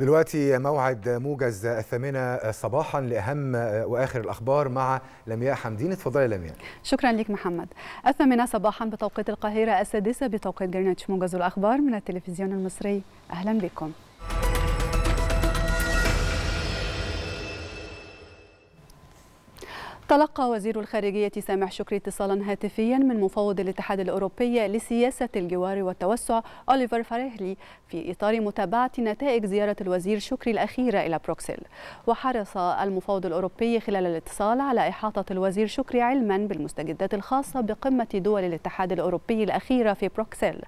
دلوقتي موعد موجز الثامنة صباحا لأهم وآخر الأخبار مع لمياء حمدين اتفضلي لمياء شكرا لك محمد الثامنة صباحا بتوقيت القاهرة السادسة بتوقيت جرينتش موجز الأخبار من التلفزيون المصري أهلا بكم تلقى وزير الخارجية سامح شكري اتصالا هاتفيا من مفوض الاتحاد الأوروبي لسياسة الجوار والتوسع أوليفر فاريهلي في إطار متابعة نتائج زيارة الوزير شكري الأخيرة إلى بروكسل وحرص المفوض الأوروبي خلال الاتصال على إحاطة الوزير شكري علما بالمستجدات الخاصة بقمة دول الاتحاد الأوروبي الأخيرة في بروكسل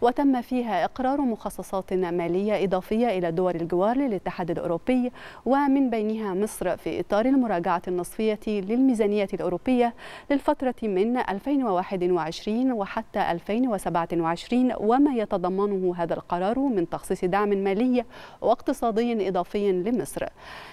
وتم فيها إقرار مخصصات مالية إضافية إلى دول الجوار للاتحاد الأوروبي ومن بينها مصر في إطار المراجعة النصفية للم الميزانية الأوروبية للفترة من 2021 وحتى 2027 وما يتضمنه هذا القرار من تخصيص دعم مالي واقتصادي إضافي لمصر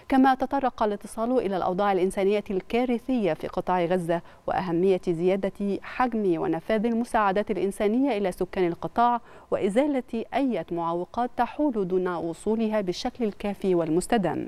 كما تطرق الاتصال إلى الأوضاع الإنسانية الكارثية في قطاع غزة وأهمية زيادة حجم ونفاذ المساعدات الإنسانية إلى سكان القطاع وإزالة أي معوقات تحول دون وصولها بالشكل الكافي والمستدام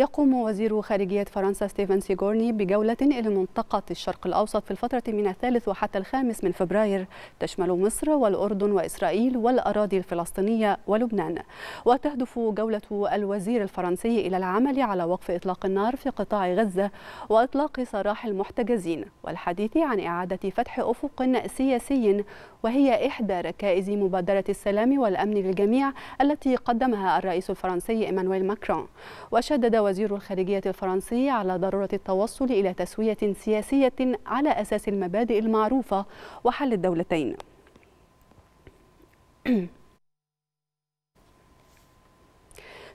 يقوم وزير خارجية فرنسا ستيفن سيغورني بجولة إلى منطقة الشرق الأوسط في الفترة من الثالث وحتى الخامس من فبراير تشمل مصر والأردن وإسرائيل والأراضي الفلسطينية ولبنان وتهدف جولة الوزير الفرنسي إلى العمل على وقف إطلاق النار في قطاع غزة وإطلاق سراح المحتجزين والحديث عن إعادة فتح أفق سياسي وهي إحدى ركائز مبادرة السلام والأمن للجميع التي قدمها الرئيس الفرنسي إيمانويل ماكرون وشدد وزير الخارجية الفرنسي على ضرورة التوصل إلى تسوية سياسية على أساس المبادئ المعروفة وحل الدولتين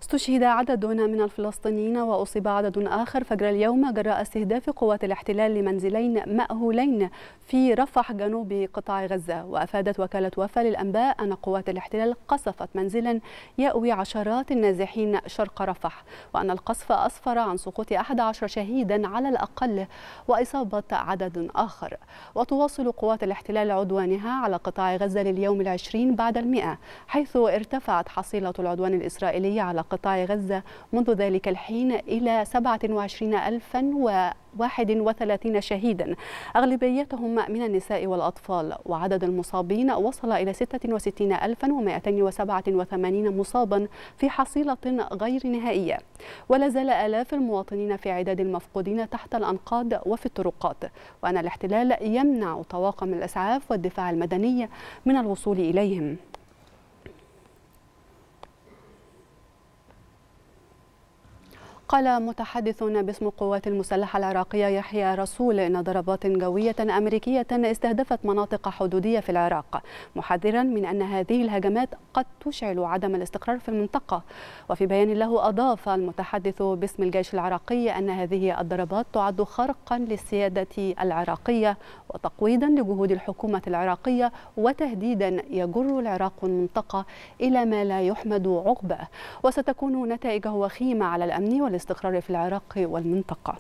استشهد عدد من الفلسطينيين وأصيب عدد آخر فجر اليوم جراء استهداف قوات الاحتلال لمنزلين مأهولين في رفح جنوب قطاع غزة وأفادت وكالة وفا للأنباء أن قوات الاحتلال قصفت منزلا يأوي عشرات النازحين شرق رفح وأن القصف أسفر عن سقوط 11 شهيدا على الأقل وإصابة عدد آخر وتواصل قوات الاحتلال عدوانها على قطاع غزة لليوم العشرين بعد المئة حيث ارتفعت حصيلة العدوان الإسرائيلي على قطاع قطاع غزة منذ ذلك الحين إلى 27031 شهيدا أغلبيتهم من النساء والأطفال وعدد المصابين وصل إلى 66287 مصابا في حصيلة غير نهائية ولا زال آلاف المواطنين في عداد المفقودين تحت الأنقاض وفي الطرقات وأن الاحتلال يمنع طواقم الإسعاف والدفاع المدني من الوصول إليهم قال متحدث باسم القوات المسلحة العراقية يحيى رسول إن ضربات جوية أمريكية استهدفت مناطق حدودية في العراق محذرا من أن هذه الهجمات قد تشعل عدم الاستقرار في المنطقة وفي بيان له أضاف المتحدث باسم الجيش العراقي أن هذه الضربات تعد خرقا للسيادة العراقية وتقويضا لجهود الحكومة العراقية وتهديدا يجر العراق المنطقة إلى ما لا يحمد عقبه وستكون نتائجه وخيمة على الأمن والاستقرار الاستقرار في العراق والمنطقة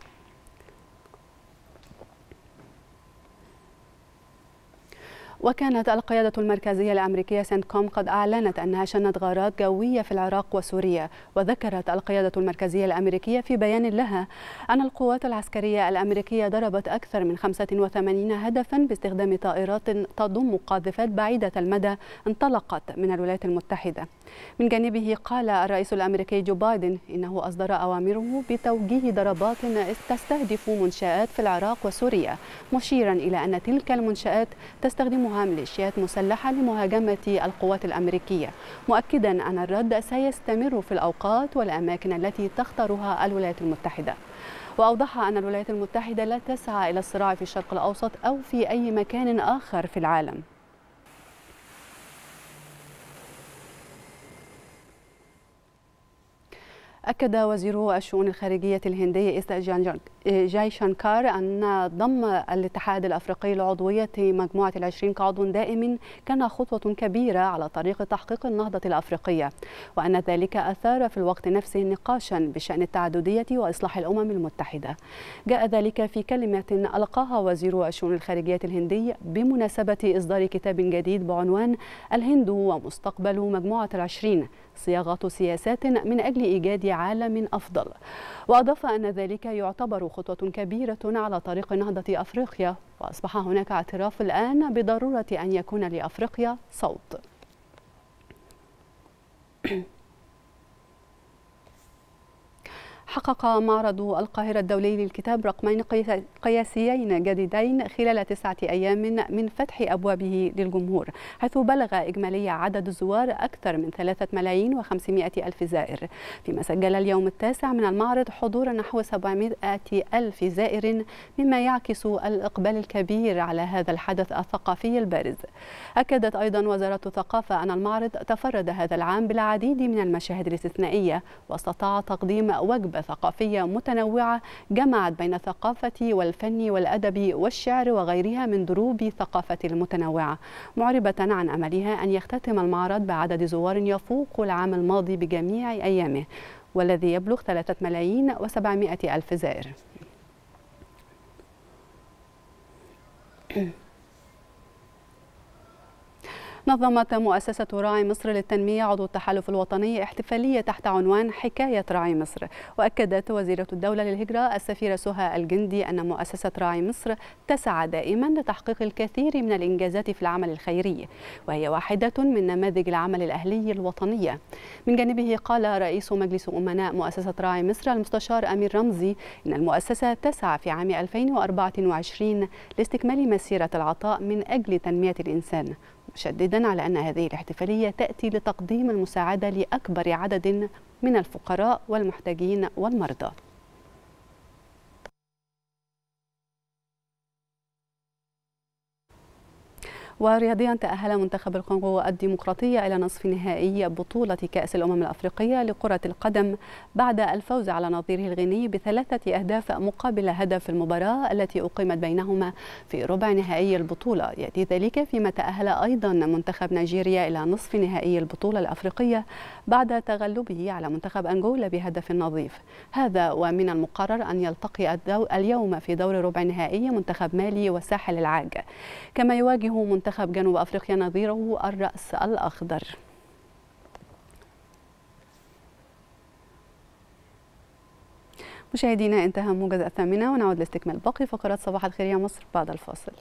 وكانت القيادة المركزية الأمريكية سنت كوم قد أعلنت أنها شنت غارات جوية في العراق وسوريا وذكرت القيادة المركزية الأمريكية في بيان لها أن القوات العسكرية الأمريكية ضربت أكثر من 85 هدفا باستخدام طائرات تضم قاذفات بعيدة المدى انطلقت من الولايات المتحدة من جانبه قال الرئيس الأمريكي جو بايدن إنه أصدر أوامره بتوجيه ضربات تستهدف منشآت في العراق وسوريا مشيرا إلى أن تلك المنشآت تستخدم تقدمها ميليشيات مسلحة لمهاجمة القوات الأمريكية مؤكدا أن الرد سيستمر في الأوقات والأماكن التي تختارها الولايات المتحدة وأوضح أن الولايات المتحدة لا تسعى إلى الصراع في الشرق الأوسط أو في أي مكان آخر في العالم أكد وزير الشؤون الخارجية الهندية إستاجيان جانجانج جاي شانكار أن ضم الاتحاد الأفريقي لعضوية مجموعة العشرين كعضو دائم كان خطوة كبيرة على طريق تحقيق النهضة الأفريقية وأن ذلك أثار في الوقت نفسه نقاشا بشأن التعددية وإصلاح الأمم المتحدة جاء ذلك في كلمة ألقاها وزير الشؤون الخارجية الهندي بمناسبة إصدار كتاب جديد بعنوان الهند ومستقبل مجموعة العشرين صياغة سياسات من أجل إيجاد عالم أفضل وأضاف أن ذلك يعتبر خطوة كبيرة على طريق نهضة أفريقيا وأصبح هناك اعتراف الآن بضرورة أن يكون لأفريقيا صوت حقق معرض القاهرة الدولي للكتاب رقمين قياسيين جديدين خلال تسعة أيام من فتح أبوابه للجمهور حيث بلغ إجمالي عدد الزوار أكثر من ثلاثة ملايين وخمسمائة ألف زائر فيما سجل اليوم التاسع من المعرض حضور نحو سبعمائة ألف زائر مما يعكس الإقبال الكبير على هذا الحدث الثقافي البارز أكدت أيضا وزارة الثقافة أن المعرض تفرد هذا العام بالعديد من المشاهد الاستثنائية واستطاع تقديم وجبة ثقافية متنوعة جمعت بين الثقافة والفن والأدب والشعر وغيرها من دروب ثقافة المتنوعة معربة عن أملها أن يختتم المعرض بعدد زوار يفوق العام الماضي بجميع أيامه والذي يبلغ 3 ملايين و700 ألف زائر نظمت مؤسسة راعي مصر للتنمية عضو التحالف الوطني احتفالية تحت عنوان حكاية راعي مصر وأكدت وزيرة الدولة للهجرة السفيرة سهى الجندي أن مؤسسة راعي مصر تسعى دائما لتحقيق الكثير من الإنجازات في العمل الخيري وهي واحدة من نماذج العمل الأهلي الوطنية من جانبه قال رئيس مجلس أمناء مؤسسة راعي مصر المستشار أمير رمزي إن المؤسسة تسعى في عام 2024 لاستكمال مسيرة العطاء من أجل تنمية الإنسان مشددا على أن هذه الاحتفالية تأتي لتقديم المساعدة لأكبر عدد من الفقراء والمحتاجين والمرضى ورياضيا تأهل منتخب الكونغو الديمقراطية إلى نصف نهائي بطولة كأس الأمم الأفريقية لكرة القدم بعد الفوز على نظيره الغيني بثلاثة أهداف مقابل هدف المباراة التي أقيمت بينهما في ربع نهائي البطولة يأتي ذلك فيما تأهل أيضا منتخب نيجيريا إلى نصف نهائي البطولة الأفريقية بعد تغلبه على منتخب أنغولا بهدف نظيف هذا ومن المقرر أن يلتقي اليوم في دور ربع نهائي منتخب مالي وساحل العاج كما يواجه منتخب منتخب جنوب أفريقيا نظيره الرأس الأخضر مشاهدينا انتهى موجز الثامنة ونعود لاستكمال باقي فقرات صباح الخير يا مصر بعد الفاصل